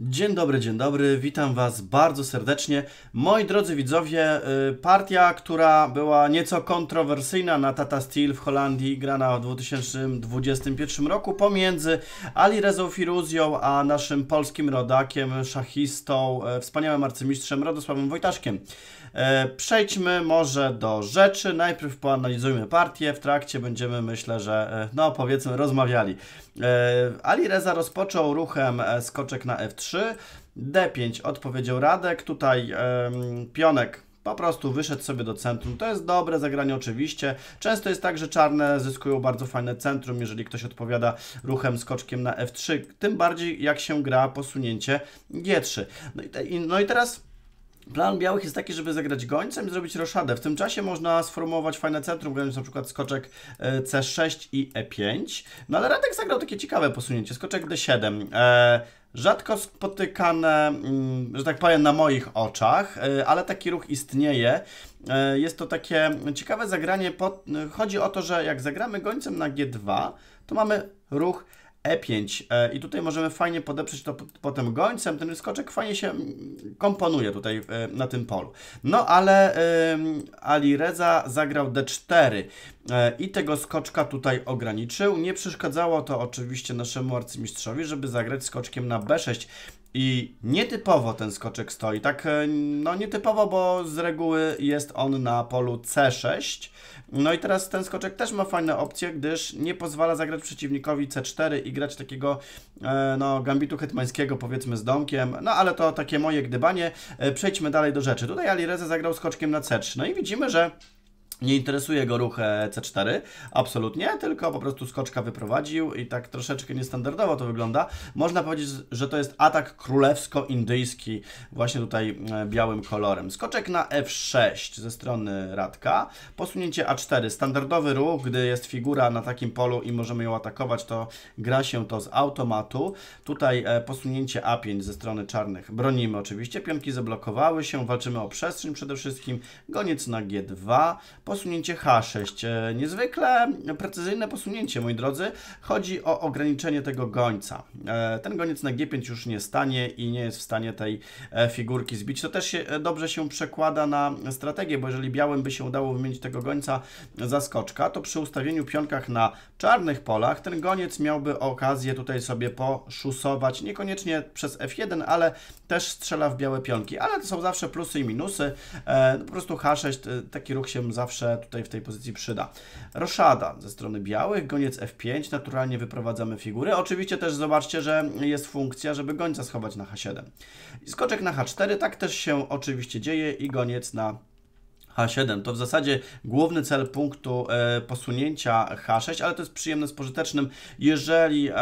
Dzień dobry, dzień dobry, witam Was bardzo serdecznie. Moi drodzy widzowie, y, partia, która była nieco kontrowersyjna na Tata Steel w Holandii, grana w 2021 roku pomiędzy Ali Rezą Firuzją a naszym polskim rodakiem, szachistą, e, wspaniałym arcymistrzem Radosławem Wojtaszkiem. E, przejdźmy może do rzeczy. Najpierw poanalizujmy partię. W trakcie będziemy, myślę, że e, no powiedzmy, rozmawiali. E, Ali Reza rozpoczął ruchem skoczek na F3. D5 odpowiedział Radek. Tutaj pionek po prostu wyszedł sobie do centrum. To jest dobre zagranie oczywiście. Często jest tak, że czarne zyskują bardzo fajne centrum, jeżeli ktoś odpowiada ruchem skoczkiem na F3, tym bardziej jak się gra posunięcie G3. No i, te, no i teraz Plan białych jest taki, żeby zagrać gońcem i zrobić roszadę. W tym czasie można sformułować fajne centrum, grając na przykład skoczek e, C6 i E5. No ale Radek zagrał takie ciekawe posunięcie, skoczek D7. E rzadko spotykane, mm, że tak powiem, na moich oczach, e, ale taki ruch istnieje. E, jest to takie ciekawe zagranie. Pod... Chodzi o to, że jak zagramy gońcem na G2, to mamy ruch E5 e, i tutaj możemy fajnie podeprzeć to potem gońcem, ten skoczek fajnie się mm, komponuje tutaj e, na tym polu. No ale Ali Reza zagrał D4 e, i tego skoczka tutaj ograniczył. Nie przeszkadzało to oczywiście naszemu arcymistrzowi, żeby zagrać skoczkiem na B6 i nietypowo ten skoczek stoi, tak e, no nietypowo, bo z reguły jest on na polu C6. No i teraz ten skoczek też ma fajne opcje, gdyż nie pozwala zagrać przeciwnikowi C4 i grać takiego e, no gambitu hetmańskiego powiedzmy z domkiem, no ale to takie moje gdybanie. E, przejdźmy dalej do rzeczy. Tutaj Alireza zagrał skoczkiem na C3, no i widzimy, że nie interesuje go ruch C4, absolutnie, tylko po prostu skoczka wyprowadził i tak troszeczkę niestandardowo to wygląda. Można powiedzieć, że to jest atak królewsko-indyjski, właśnie tutaj e, białym kolorem. Skoczek na F6 ze strony Radka, posunięcie A4, standardowy ruch, gdy jest figura na takim polu i możemy ją atakować, to gra się to z automatu. Tutaj e, posunięcie A5 ze strony czarnych, bronimy oczywiście, pionki zablokowały się, walczymy o przestrzeń przede wszystkim, goniec na G2, posunięcie H6. E, niezwykle precyzyjne posunięcie, moi drodzy. Chodzi o ograniczenie tego gońca. E, ten goniec na G5 już nie stanie i nie jest w stanie tej e, figurki zbić. To też się, dobrze się przekłada na strategię, bo jeżeli białym by się udało wymienić tego gońca za skoczka, to przy ustawieniu pionkach na czarnych polach ten goniec miałby okazję tutaj sobie poszusować. Niekoniecznie przez F1, ale też strzela w białe pionki. Ale to są zawsze plusy i minusy. Po prostu H6 taki ruch się zawsze zawsze tutaj w tej pozycji przyda. Roszada ze strony białych, goniec F5, naturalnie wyprowadzamy figury. Oczywiście też zobaczcie, że jest funkcja, żeby gońca schować na H7. I skoczek na H4, tak też się oczywiście dzieje i goniec na H7. To w zasadzie główny cel punktu e, posunięcia H6, ale to jest przyjemne z pożytecznym. Jeżeli, e,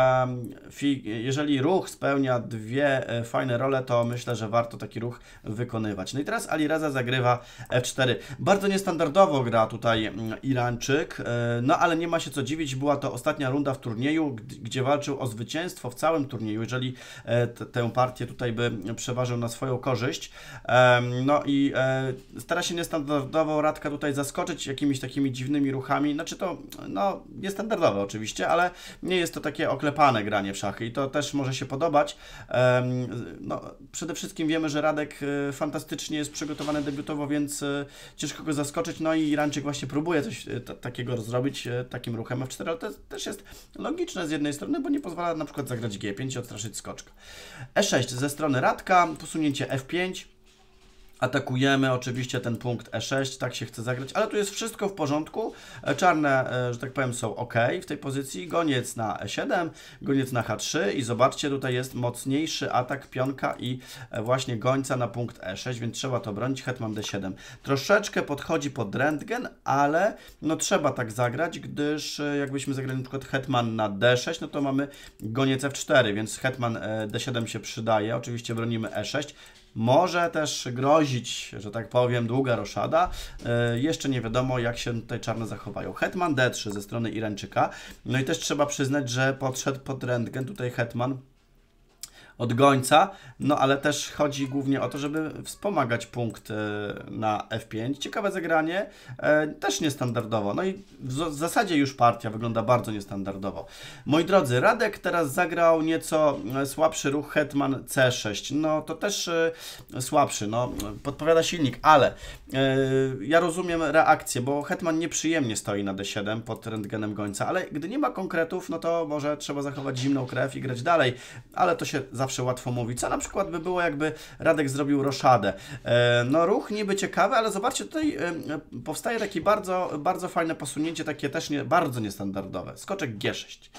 fi, jeżeli ruch spełnia dwie e, fajne role, to myślę, że warto taki ruch wykonywać. No i teraz Alireza zagrywa F4. Bardzo niestandardowo gra tutaj Irańczyk, e, no ale nie ma się co dziwić. Była to ostatnia runda w turnieju, gdzie walczył o zwycięstwo w całym turnieju. Jeżeli e, tę partię tutaj by przeważył na swoją korzyść, no i e, stara się niestandardowo standardowo Radka tutaj zaskoczyć jakimiś takimi dziwnymi ruchami. Znaczy to, no, standardowe oczywiście, ale nie jest to takie oklepane granie w szachy i to też może się podobać. No, przede wszystkim wiemy, że Radek e, fantastycznie jest przygotowany debiutowo, więc e, ciężko go zaskoczyć. No i Iranczyk właśnie próbuje coś e, takiego zrobić takim ruchem F4, ale to też jest logiczne z jednej strony, bo nie pozwala na przykład zagrać G5 i odstraszyć skoczka. E6 ze strony Radka, posunięcie F5, Atakujemy oczywiście ten punkt E6, tak się chce zagrać, ale tu jest wszystko w porządku. E, czarne, e, że tak powiem, są ok w tej pozycji. Goniec na E7, goniec na H3 i zobaczcie, tutaj jest mocniejszy atak pionka i e, właśnie gońca na punkt E6, więc trzeba to bronić. Hetman D7. Troszeczkę podchodzi pod rentgen, ale no trzeba tak zagrać, gdyż jakbyśmy zagrali np. hetman na D6, no to mamy goniec F4, więc hetman D7 się przydaje. Oczywiście bronimy E6, może też grozić, że tak powiem, długa roszada. E, jeszcze nie wiadomo, jak się tutaj czarne zachowają. Hetman D3 ze strony Irańczyka. No i też trzeba przyznać, że podszedł pod rentgen tutaj Hetman od gońca, no ale też chodzi głównie o to, żeby wspomagać punkt e, na F5. Ciekawe zagranie, e, też niestandardowo. No i w zasadzie już partia wygląda bardzo niestandardowo. Moi drodzy, Radek teraz zagrał nieco e, słabszy ruch Hetman C6. No to też słabszy, no podpowiada silnik, ale Yy, ja rozumiem reakcję, bo Hetman nieprzyjemnie stoi na D7 pod rentgenem gońca, ale gdy nie ma konkretów, no to może trzeba zachować zimną krew i grać dalej, ale to się zawsze łatwo mówi. Co na przykład by było, jakby Radek zrobił roszadę? Yy, no ruch niby ciekawy, ale zobaczcie, tutaj yy, powstaje takie bardzo, bardzo fajne posunięcie, takie też nie, bardzo niestandardowe. Skoczek G6.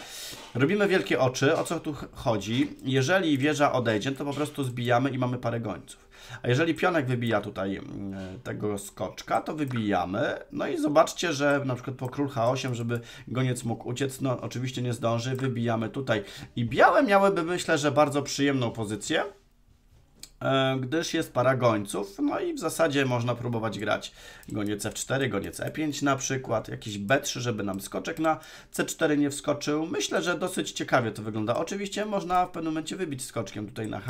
Robimy wielkie oczy, o co tu chodzi? Jeżeli wieża odejdzie, to po prostu zbijamy i mamy parę gońców. A jeżeli pionek wybija tutaj mm, tego skoczka, to wybijamy. No i zobaczcie, że na przykład po król h8, żeby goniec mógł uciec, no oczywiście nie zdąży. Wybijamy tutaj. I białe miałyby, myślę, że bardzo przyjemną pozycję. E, gdyż jest para gońców, no i w zasadzie można próbować grać goniec F4, goniec E5 na przykład, jakiś B3, żeby nam skoczek na C4 nie wskoczył. Myślę, że dosyć ciekawie to wygląda. Oczywiście można w pewnym momencie wybić skoczkiem tutaj na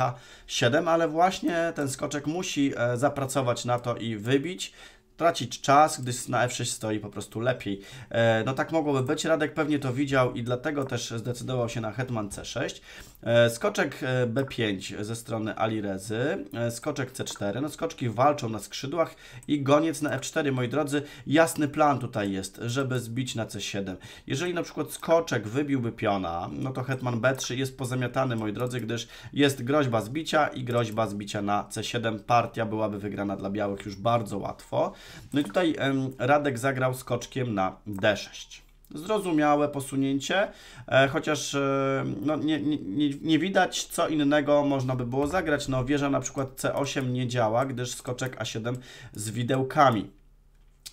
H7, ale właśnie ten skoczek musi e, zapracować na to i wybić, tracić czas, gdyż na F6 stoi po prostu lepiej. E, no tak mogłoby być, Radek pewnie to widział i dlatego też zdecydował się na hetman C6. E, skoczek e, B5 ze strony Alirezy, e, skoczek C4, no skoczki walczą na skrzydłach i goniec na F4, moi drodzy, jasny plan tutaj jest, żeby zbić na C7. Jeżeli na przykład skoczek wybiłby piona, no to hetman B3 jest pozamiatany, moi drodzy, gdyż jest groźba zbicia i groźba zbicia na C7. Partia byłaby wygrana dla białych już bardzo łatwo. No i tutaj Radek zagrał skoczkiem na D6. Zrozumiałe posunięcie, e, chociaż e, no, nie, nie, nie widać, co innego można by było zagrać. No, wieża na przykład C8 nie działa, gdyż skoczek A7 z widełkami.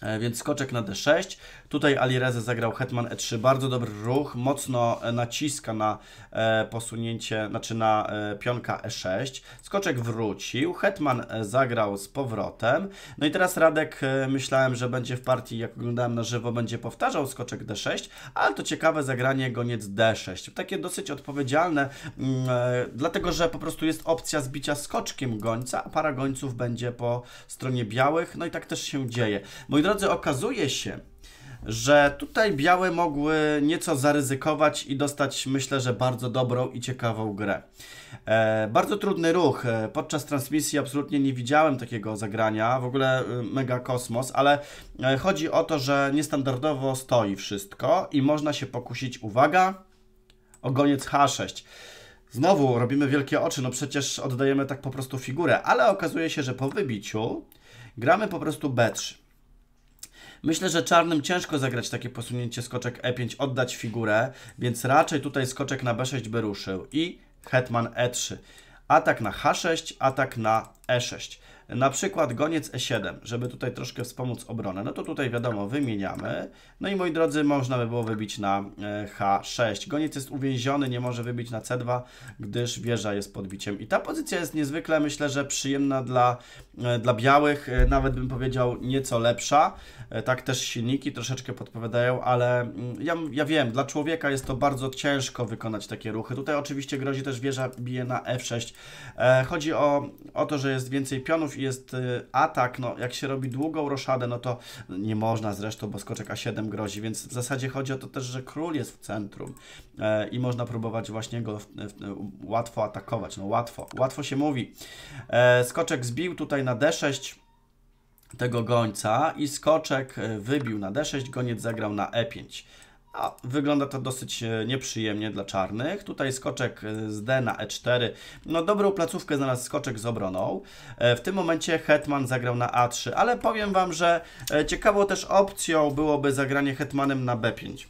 E, więc skoczek na d6. Tutaj Alireze zagrał hetman e3. Bardzo dobry ruch. Mocno e, naciska na e, posunięcie, znaczy na pionka e6. Skoczek wrócił. Hetman zagrał z powrotem. No i teraz Radek myślałem, że będzie w partii, jak oglądałem na żywo, będzie powtarzał skoczek d6, ale to ciekawe zagranie goniec d6. Takie dosyć odpowiedzialne, mm, dlatego że po prostu jest opcja zbicia skoczkiem gońca, a para gońców będzie po stronie białych. No i tak też się dzieje. Moi drodzy, drodzy, okazuje się, że tutaj białe mogły nieco zaryzykować i dostać, myślę, że bardzo dobrą i ciekawą grę. E, bardzo trudny ruch. E, podczas transmisji absolutnie nie widziałem takiego zagrania, w ogóle e, mega kosmos, ale e, chodzi o to, że niestandardowo stoi wszystko i można się pokusić, uwaga, ogoniec H6. Znowu robimy wielkie oczy, no przecież oddajemy tak po prostu figurę, ale okazuje się, że po wybiciu gramy po prostu B3. Myślę, że czarnym ciężko zagrać takie posunięcie skoczek E5, oddać figurę, więc raczej tutaj skoczek na B6 by ruszył i hetman E3. Atak na H6, atak na E6 na przykład goniec E7, żeby tutaj troszkę wspomóc obronę, no to tutaj wiadomo, wymieniamy. No i moi drodzy, można by było wybić na e, H6. Goniec jest uwięziony, nie może wybić na C2, gdyż wieża jest podbiciem. I ta pozycja jest niezwykle, myślę, że przyjemna dla, e, dla białych, e, nawet bym powiedział nieco lepsza. Tak też silniki troszeczkę podpowiadają, ale mm, ja, ja wiem, dla człowieka jest to bardzo ciężko wykonać takie ruchy. Tutaj oczywiście grozi też wieża bije na F6. Chodzi o, o to, że jest więcej pionów, jest y, atak, no jak się robi długą roszadę, no to nie można zresztą, bo skoczek A7 grozi, więc w zasadzie chodzi o to też, że król jest w centrum e, i można próbować właśnie go łatwo atakować, no łatwo, łatwo się mówi. E, skoczek zbił tutaj na D6, tego gońca i skoczek e, wybił na d6, goniec zagrał na e5. A wygląda to dosyć e, nieprzyjemnie dla czarnych. Tutaj skoczek e, z D na E4. No dobrą placówkę znalazł skoczek z obroną. E, w tym momencie hetman zagrał na A3, ale powiem Wam, że ciekawą też opcją byłoby zagranie hetmanem na B5.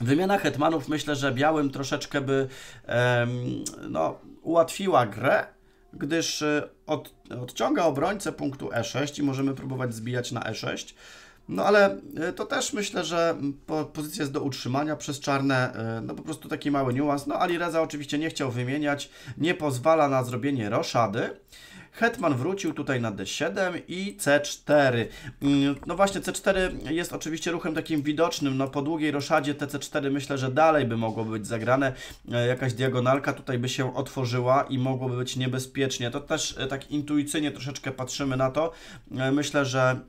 Wymiana hetmanów myślę, że białym troszeczkę by no, ułatwiła grę, gdyż od, odciąga obrońcę punktu E6 i możemy próbować zbijać na E6. No ale e, to też myślę, że pozycja jest do utrzymania przez czarne, e, no po prostu taki mały niuans. No Alireza oczywiście nie chciał wymieniać, nie pozwala na zrobienie roszady. Hetman wrócił tutaj na D7 i C4. Mm, no właśnie, C4 jest oczywiście ruchem takim widocznym. No po długiej roszadzie te C4 myślę, że dalej by mogło być zagrane. E, jakaś diagonalka tutaj by się otworzyła i mogłoby być niebezpiecznie. To też tak intuicyjnie troszeczkę patrzymy na to. Myślę, że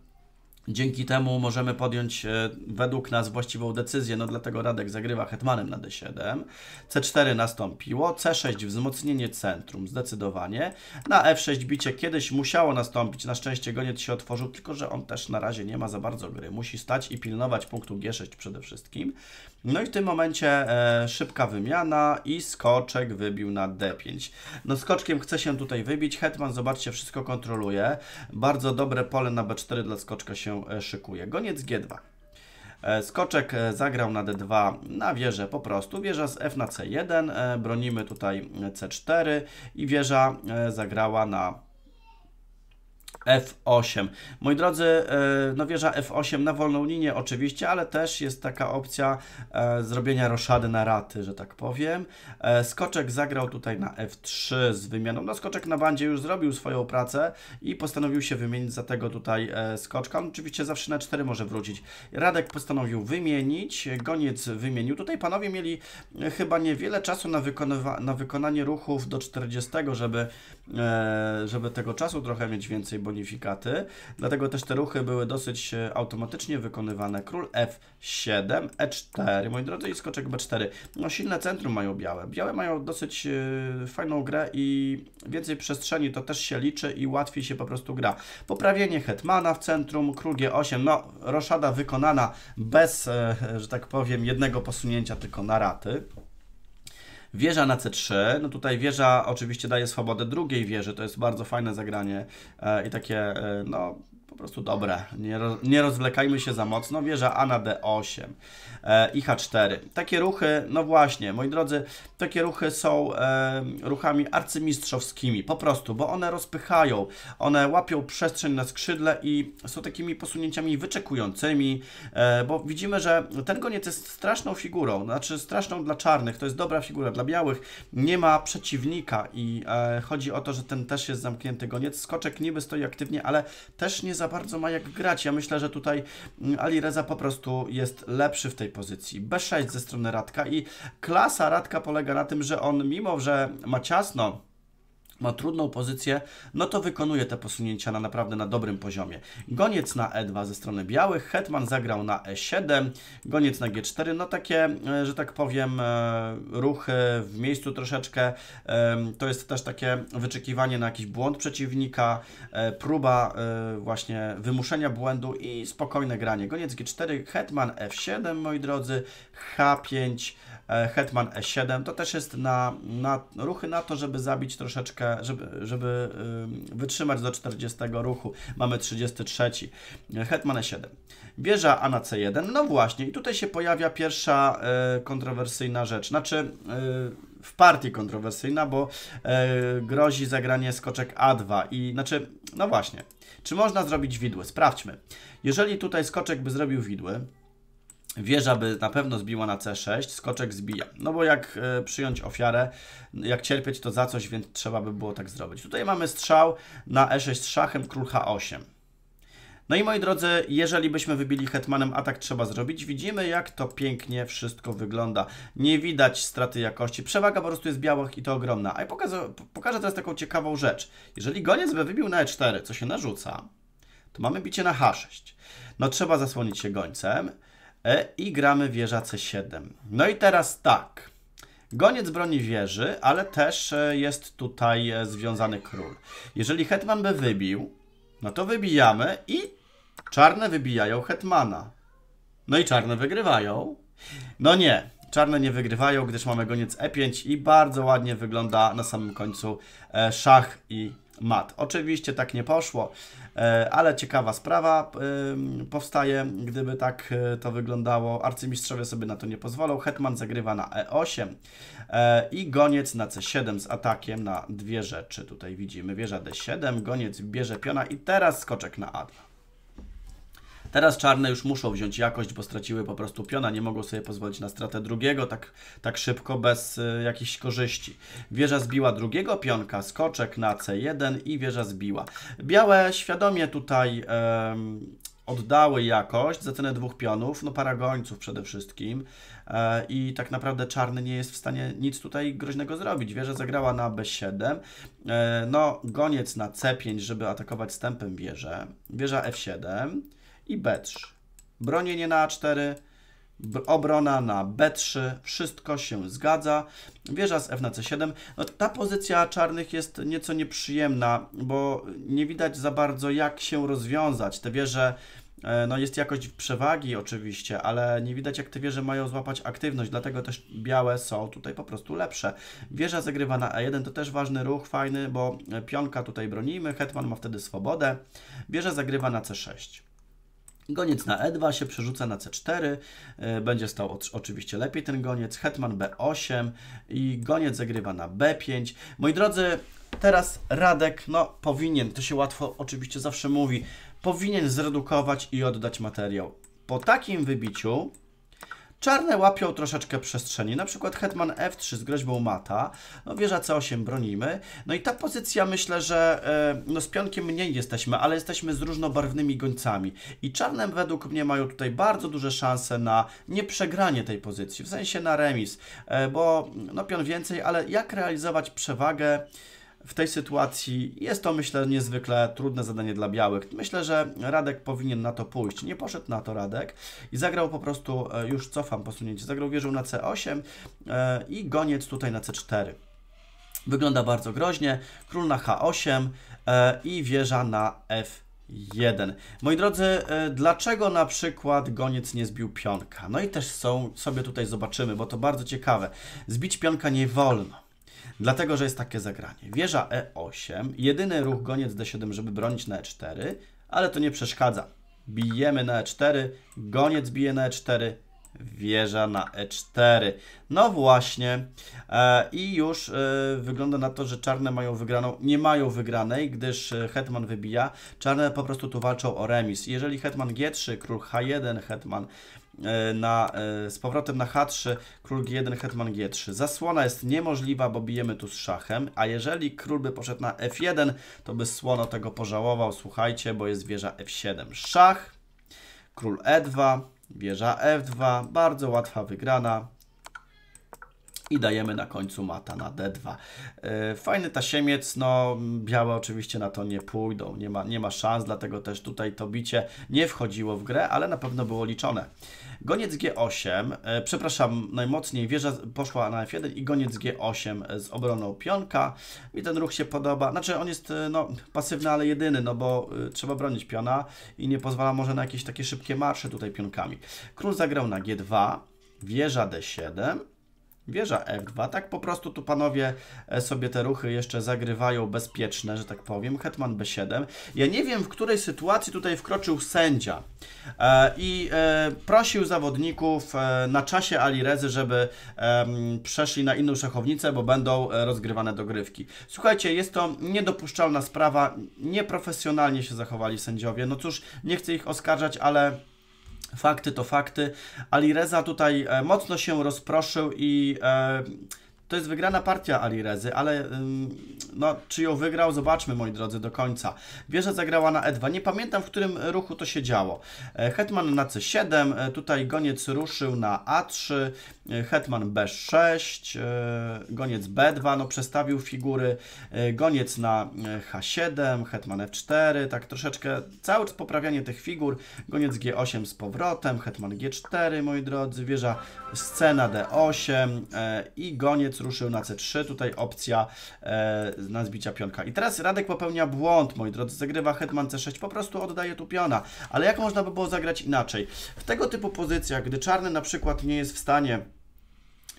dzięki temu możemy podjąć e, według nas właściwą decyzję, no dlatego Radek zagrywa hetmanem na d7, c4 nastąpiło, c6 wzmocnienie centrum, zdecydowanie, na f6 bicie kiedyś musiało nastąpić, na szczęście goniec się otworzył, tylko że on też na razie nie ma za bardzo gry, musi stać i pilnować punktu g6 przede wszystkim, no i w tym momencie e, szybka wymiana i skoczek wybił na d5. No skoczkiem chce się tutaj wybić, hetman zobaczcie wszystko kontroluje, bardzo dobre pole na b4 dla skoczka się się e, szykuje. Goniec G2. E, skoczek e, zagrał na D2 na wieżę po prostu. Wieża z F na C1, bronimy tutaj C4 i wieża zagrała na F8. Moi drodzy, e, no wieża F8 na wolną linię oczywiście, ale też jest taka opcja e, zrobienia roszady na raty, że tak powiem. E, skoczek zagrał tutaj na F3 z wymianą. No skoczek na bandzie już zrobił swoją pracę i postanowił się wymienić za tego tutaj skoczka. On oczywiście zawsze na 4 może wrócić. Radek postanowił wymienić, goniec wymienił. Tutaj panowie mieli chyba niewiele czasu na, na wykonanie ruchów do 40, żeby E, żeby tego czasu trochę mieć więcej bonifikaty. Dlatego też te ruchy były dosyć e, automatycznie wykonywane. Król F7, E4, moi drodzy, i skoczek B4. No silne centrum mają białe. Białe mają dosyć e, fajną grę i więcej przestrzeni to też się liczy i łatwiej się po prostu gra. Poprawienie Hetmana w centrum, król G8, no roszada wykonana bez, że tak powiem, jednego posunięcia, tylko na raty. Wieża na C3, no tutaj wieża oczywiście daje swobodę drugiej wieży, to jest bardzo fajne zagranie e, i takie, e, no po prostu dobre. Nie, roz, nie rozwlekajmy się za mocno. Wieża A na D8 e, i H4. Takie ruchy, no właśnie, moi drodzy, takie ruchy są e, ruchami arcymistrzowskimi, po prostu, bo one rozpychają, one łapią przestrzeń na skrzydle i są takimi posunięciami wyczekującymi, e, bo widzimy, że ten goniec jest straszną figurą, znaczy straszną dla czarnych, to jest dobra figura dla białych, nie ma przeciwnika i e, chodzi o to, że ten też jest zamknięty goniec. Skoczek niby stoi aktywnie, ale też nie za bardzo ma jak grać. Ja myślę, że tutaj mm, Ali Reza po prostu jest lepszy w tej pozycji. B6 ze strony Radka i klasa Radka polega na tym, że on mimo, że ma ciasno, ma trudną pozycję, no to wykonuje te posunięcia na naprawdę na dobrym poziomie. Goniec na E2 ze strony białych, hetman zagrał na E7, goniec na G4, no takie, e, że tak powiem, e, ruchy w miejscu troszeczkę. E, to jest też takie wyczekiwanie na jakiś błąd przeciwnika, próba właśnie wymuszenia błędu i spokojne granie. Goniec G4, hetman F7, moi drodzy, H5, E, Hetman E7. To też jest na, na ruchy na to, żeby zabić troszeczkę, żeby, żeby wytrzymać do 40 ruchu. Mamy 33. E, Hetman E7. Wieża A na C1. No właśnie, i tutaj się pojawia pierwsza e, kontrowersyjna rzecz. Znaczy w partii kontrowersyjna, bo grozi zagranie skoczek A2 i znaczy, no właśnie, czy można zrobić widły? Sprawdźmy. Jeżeli tutaj skoczek by zrobił widły, Wieża by na pewno zbiła na C6, skoczek zbija. No bo jak y, przyjąć ofiarę, jak cierpieć to za coś, więc trzeba by było tak zrobić. Tutaj mamy strzał na E6 z szachem, król H8. No i moi drodzy, jeżeli byśmy wybili hetmanem atak trzeba zrobić, widzimy jak to pięknie wszystko wygląda. Nie widać straty jakości, przewaga po prostu jest białych i to ogromna. A ja pokażę, pokażę teraz taką ciekawą rzecz. Jeżeli goniec by wybił na E4, co się narzuca, to mamy bicie na H6. No trzeba zasłonić się gońcem. E i gramy wieża C7. No i teraz tak. Goniec broni wieży, ale też e, jest tutaj e, związany król. Jeżeli hetman by wybił, no to wybijamy i czarne wybijają hetmana. No i czarne wygrywają. No nie, czarne nie wygrywają, gdyż mamy goniec E5 i bardzo ładnie wygląda na samym końcu szach i mat. Oczywiście tak nie poszło. E, ale ciekawa sprawa powstaje, gdyby tak e, to wyglądało. Arcymistrzowie sobie na to nie pozwolą. Hetman zagrywa na E8 e, i goniec na C7 z atakiem na dwie rzeczy. Tutaj widzimy wieża D7, goniec bierze piona i teraz skoczek na A2. Teraz czarne już muszą wziąć jakość, bo straciły po prostu piona, nie mogą sobie pozwolić na stratę drugiego tak, tak szybko, bez y, jakichś korzyści. Wieża zbiła drugiego pionka, skoczek na C1 i wieża zbiła. Białe świadomie tutaj... Y, oddały jakość za cenę dwóch pionów, no para gońców przede wszystkim e, i tak naprawdę czarny nie jest w stanie nic tutaj groźnego zrobić. Wieża zagrała na b7, e, no goniec na c5, żeby atakować stępem wieżę, wieża f7, i B3. Bronienie na A4, obrona na B3, wszystko się zgadza. Wieża z F na C7. No, ta pozycja czarnych jest nieco nieprzyjemna, bo nie widać za bardzo jak się rozwiązać. Te wieże e, no jest jakość przewagi oczywiście, ale nie widać jak te wieże mają złapać aktywność, dlatego też białe są tutaj po prostu lepsze. Wieża zagrywa na a e 1 to też ważny ruch, fajny, bo pionka tutaj bronimy, hetman ma wtedy swobodę. Wieża zagrywa na C6. Goniec na E2 się przerzuca na C4, e, będzie stał oczywiście lepiej ten goniec, hetman B8 i goniec zagrywa na B5. Moi drodzy, teraz Radek, no powinien, to się łatwo oczywiście zawsze mówi, powinien zredukować i oddać materiał. Po takim wybiciu Czarne łapią troszeczkę przestrzeni, na przykład hetman f3 z groźbą mata, no wieża c8 bronimy. No i ta pozycja myślę, że e, no z pionkiem mniej jesteśmy, ale jesteśmy z różnobarwnymi gońcami. I czarne według mnie mają tutaj bardzo duże szanse na nieprzegranie tej pozycji, w sensie na remis, e, bo no pion więcej, ale jak realizować przewagę w tej sytuacji jest to, myślę, niezwykle trudne zadanie dla białych. Myślę, że Radek powinien na to pójść. Nie poszedł na to Radek i zagrał po prostu, e, już cofam posunięcie, zagrał wieżą na C8 e, i goniec tutaj na C4. Wygląda bardzo groźnie. Król na H8 e, i wieża na f 1. Moi drodzy, dlaczego na przykład goniec nie zbił pionka? No i też są, sobie tutaj zobaczymy, bo to bardzo ciekawe. Zbić pionka nie wolno. Dlatego, że jest takie zagranie. Wieża E8, jedyny ruch goniec D7, żeby bronić na E4, ale to nie przeszkadza. Bijemy na E4, goniec bije na E4, wieża na e4. No właśnie e, i już e, wygląda na to, że czarne mają wygraną, nie mają wygranej, gdyż e, hetman wybija, czarne po prostu tu walczą o remis. Jeżeli hetman g3, król h1, hetman na, z powrotem na H3, król G1, hetman G3. Zasłona jest niemożliwa, bo bijemy tu z szachem, a jeżeli król by poszedł na F1, to by słono tego pożałował, słuchajcie, bo jest wieża F7. Szach, król E2, Wieża F2, bardzo łatwa wygrana. I dajemy na końcu mata na D2. E, fajny tasiemiec, no białe oczywiście na to nie pójdą, nie ma, nie ma szans, dlatego też tutaj to bicie nie wchodziło w grę, ale na pewno było liczone. Goniec G8, e, przepraszam, najmocniej wieża poszła na F1 i goniec G8 e, z obroną pionka. Mi ten ruch się podoba. Znaczy on jest e, no, pasywny, ale jedyny, no bo trzeba bronić piona i nie pozwala może na jakieś takie szybkie marsze tutaj pionkami. Król zagrał na G2, wieża D7, Wieża F2, tak po prostu tu panowie e, sobie te ruchy jeszcze zagrywają bezpieczne, że tak powiem. Hetman B7. Ja nie wiem, w której sytuacji tutaj wkroczył sędzia e, i e, prosił zawodników na czasie Alirezy, żeby przeszli na inną szachownicę, bo będą rozgrywane dogrywki. Słuchajcie, jest to niedopuszczalna sprawa, nieprofesjonalnie się zachowali sędziowie. No cóż, nie chcę ich oskarżać, ale Fakty to fakty. Alireza tutaj e, mocno się rozproszył i e, to jest wygrana partia Ali Rezy, ale no, czy ją wygrał, zobaczmy moi drodzy do końca. Wieża zagrała na E2. Nie pamiętam, w którym ruchu to się działo. E, hetman na C7, e, tutaj goniec ruszył na A3, e, hetman B6, goniec B2, no przestawił figury, goniec na H7, hetman F4, tak troszeczkę cały czas poprawianie tych figur, goniec G8 z powrotem, hetman G4, moi drodzy, wieża scena D8 i goniec ruszył na C3, tutaj opcja e, na zbicia pionka. I teraz Radek popełnia błąd, moi drodzy, zagrywa hetman C6, po prostu oddaje tu piona. Ale jak można by było zagrać inaczej? W tego typu pozycjach, gdy czarny na przykład nie jest w stanie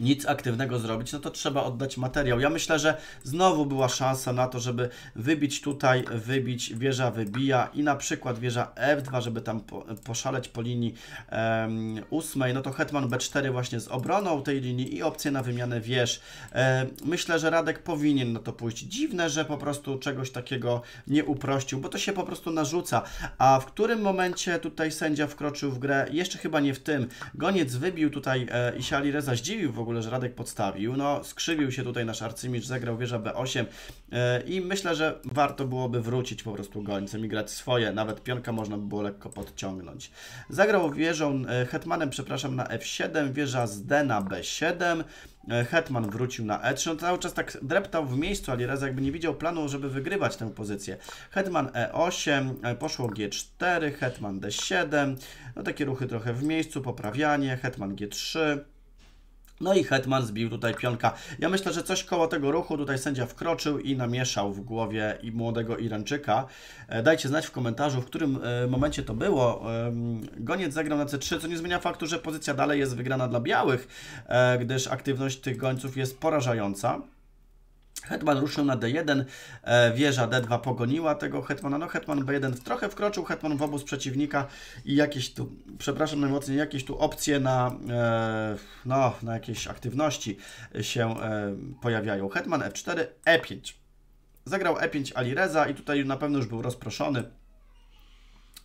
nic aktywnego zrobić, no to trzeba oddać materiał. Ja myślę, że znowu była szansa na to, żeby wybić tutaj, wybić, wieża wybija i na przykład wieża F2, żeby tam po, poszaleć po linii um, ósmej, no to hetman B4 właśnie z obroną tej linii i opcję na wymianę wież. myślę, że Radek powinien na to pójść. Dziwne, że po prostu czegoś takiego nie uprościł, bo to się po prostu narzuca. A w którym momencie tutaj sędzia wkroczył w grę? Jeszcze chyba nie w tym. Goniec wybił tutaj e, i Siali Reza zdziwił w ogóle Radek podstawił. No, skrzywił się tutaj nasz arcymistrz, zagrał wieża B8 yy, e, i myślę, że warto byłoby wrócić po prostu gońcem i grać swoje. Nawet pionka można by było lekko podciągnąć. Zagrał wieżą, yy, hetmanem, przepraszam, na F7, wieża z D na B7. E, Hetman wrócił na E3, on no, cały czas tak dreptał w miejscu, ale raz jakby nie widział planu, żeby wygrywać tę pozycję. Hetman E8, poszło G4, Hetman D7, no takie ruchy trochę w miejscu, poprawianie, Hetman G3, no i Hetman zbił tutaj pionka. Ja myślę, że coś koło tego ruchu tutaj sędzia wkroczył i namieszał w głowie i młodego Irańczyka. E, dajcie znać w komentarzu, w którym e, momencie to było. Goniec zagrał na C3, co nie zmienia faktu, że pozycja dalej jest wygrana dla białych, e, gdyż aktywność tych gońców jest porażająca. Hetman ruszył na D1, e, wieża D2 pogoniła tego Hetmana, no Hetman B1 trochę wkroczył, Hetman w obóz przeciwnika i jakieś tu, przepraszam najmocniej, jakieś tu opcje na, e, no, na jakieś aktywności się e, pojawiają. Hetman F4, E5. Zagrał E5 Alireza i tutaj na pewno już był rozproszony.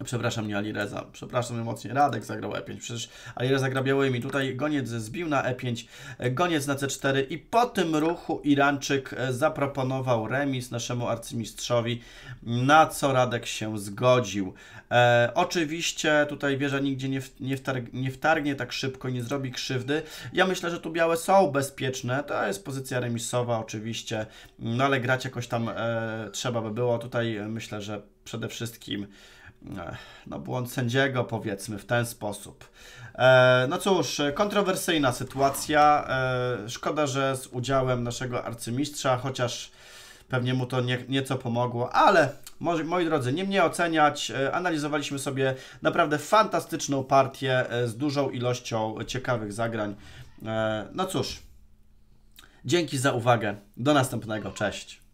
Przepraszam, nie Alireza. Przepraszam mocniej. Radek zagrał E5. Przecież Alireza gra białymi. Tutaj goniec zbił na E5, goniec na C4 i po tym ruchu Irańczyk e, zaproponował remis naszemu arcymistrzowi, na co Radek się zgodził. E, oczywiście tutaj wieża nigdzie nie, w, nie, wtarg nie wtargnie tak szybko, nie zrobi krzywdy. Ja myślę, że tu białe są bezpieczne. To jest pozycja remisowa oczywiście, no ale grać jakoś tam e, trzeba by było. Tutaj myślę, że przede wszystkim no, błąd sędziego, powiedzmy w ten sposób. E, no cóż, kontrowersyjna sytuacja. E, szkoda, że z udziałem naszego arcymistrza, chociaż pewnie mu to nie, nieco pomogło, ale moi, moi drodzy, nie mnie oceniać. E, analizowaliśmy sobie naprawdę fantastyczną partię z dużą ilością ciekawych zagrań. No cóż, dzięki za uwagę. Do następnego. Cześć.